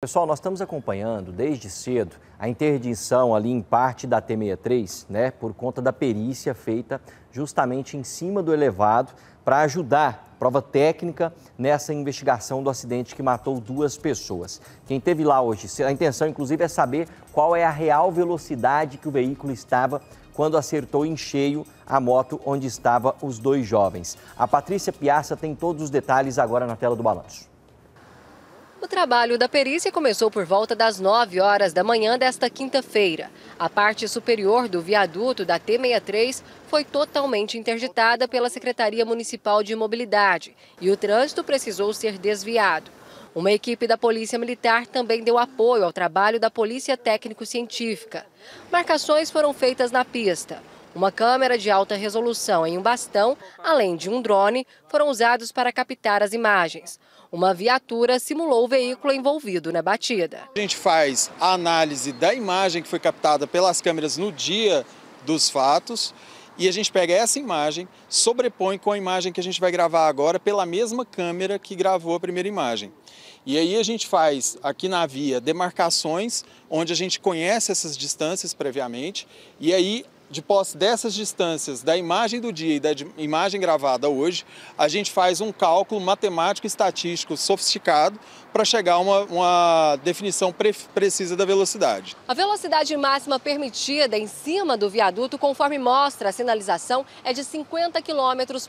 Pessoal, nós estamos acompanhando desde cedo a interdição ali em parte da T63, né, por conta da perícia feita justamente em cima do elevado para ajudar prova técnica nessa investigação do acidente que matou duas pessoas. Quem teve lá hoje, a intenção inclusive é saber qual é a real velocidade que o veículo estava quando acertou em cheio a moto onde estavam os dois jovens. A Patrícia Piaça tem todos os detalhes agora na tela do balanço. O trabalho da perícia começou por volta das 9 horas da manhã desta quinta-feira. A parte superior do viaduto da T63 foi totalmente interditada pela Secretaria Municipal de Mobilidade e o trânsito precisou ser desviado. Uma equipe da Polícia Militar também deu apoio ao trabalho da Polícia Técnico-Científica. Marcações foram feitas na pista. Uma câmera de alta resolução e um bastão, além de um drone, foram usados para captar as imagens. Uma viatura simulou o veículo envolvido na batida. A gente faz a análise da imagem que foi captada pelas câmeras no dia dos fatos e a gente pega essa imagem, sobrepõe com a imagem que a gente vai gravar agora pela mesma câmera que gravou a primeira imagem. E aí a gente faz aqui na via demarcações, onde a gente conhece essas distâncias previamente, e aí de posse dessas distâncias da imagem do dia e da imagem gravada hoje, a gente faz um cálculo matemático e estatístico sofisticado para chegar a uma, uma definição pre precisa da velocidade. A velocidade máxima permitida em cima do viaduto, conforme mostra a sinalização, é de 50 km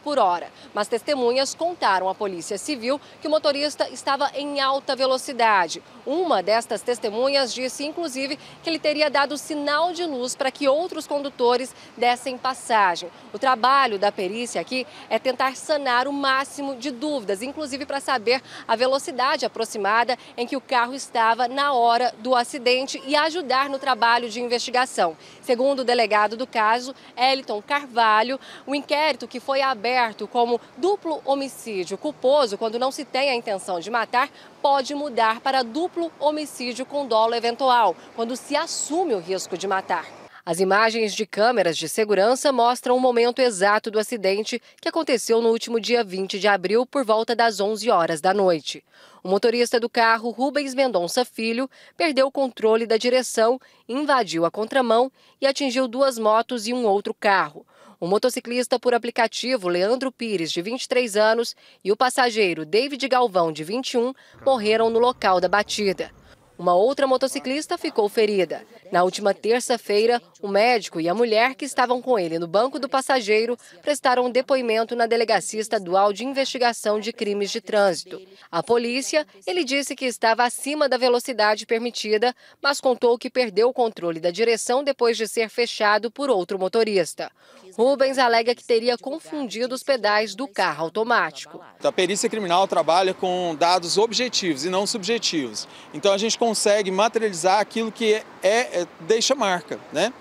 por hora. Mas testemunhas contaram à Polícia Civil que o motorista estava em alta velocidade. Uma destas testemunhas disse, inclusive, que ele teria dado sinal de luz para que outros condutores condutores dessem passagem. O trabalho da perícia aqui é tentar sanar o máximo de dúvidas, inclusive para saber a velocidade aproximada em que o carro estava na hora do acidente e ajudar no trabalho de investigação. Segundo o delegado do caso, Eliton Carvalho, o inquérito que foi aberto como duplo homicídio culposo, quando não se tem a intenção de matar, pode mudar para duplo homicídio com dolo eventual, quando se assume o risco de matar. As imagens de câmeras de segurança mostram o momento exato do acidente, que aconteceu no último dia 20 de abril, por volta das 11 horas da noite. O motorista do carro, Rubens Mendonça Filho, perdeu o controle da direção, invadiu a contramão e atingiu duas motos e um outro carro. O motociclista por aplicativo Leandro Pires, de 23 anos, e o passageiro David Galvão, de 21, morreram no local da batida. Uma outra motociclista ficou ferida. Na última terça-feira, o médico e a mulher que estavam com ele no banco do passageiro prestaram um depoimento na Delegacia Estadual de Investigação de Crimes de Trânsito. A polícia, ele disse que estava acima da velocidade permitida, mas contou que perdeu o controle da direção depois de ser fechado por outro motorista. Rubens alega que teria confundido os pedais do carro automático. A perícia criminal trabalha com dados objetivos e não subjetivos. Então a gente consegue materializar aquilo que é, é é, deixa marca, né?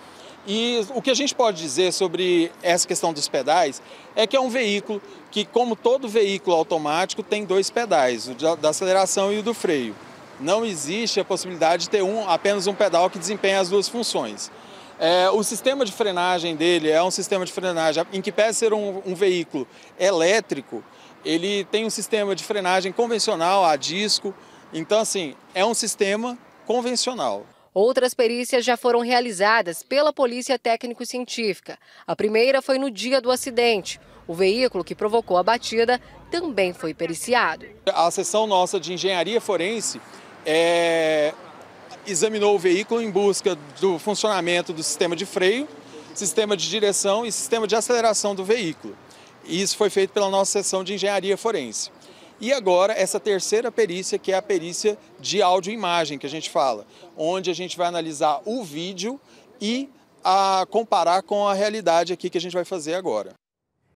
E o que a gente pode dizer sobre essa questão dos pedais é que é um veículo que, como todo veículo automático, tem dois pedais, o da aceleração e o do freio. Não existe a possibilidade de ter um, apenas um pedal que desempenha as duas funções. É, o sistema de frenagem dele é um sistema de frenagem, em que pese ser um, um veículo elétrico, ele tem um sistema de frenagem convencional a disco. Então, assim, é um sistema convencional. Outras perícias já foram realizadas pela Polícia Técnico-Científica. A primeira foi no dia do acidente. O veículo que provocou a batida também foi periciado. A seção nossa de engenharia forense é, examinou o veículo em busca do funcionamento do sistema de freio, sistema de direção e sistema de aceleração do veículo. E isso foi feito pela nossa seção de engenharia forense. E agora, essa terceira perícia, que é a perícia de áudio e imagem, que a gente fala, onde a gente vai analisar o vídeo e a comparar com a realidade aqui que a gente vai fazer agora.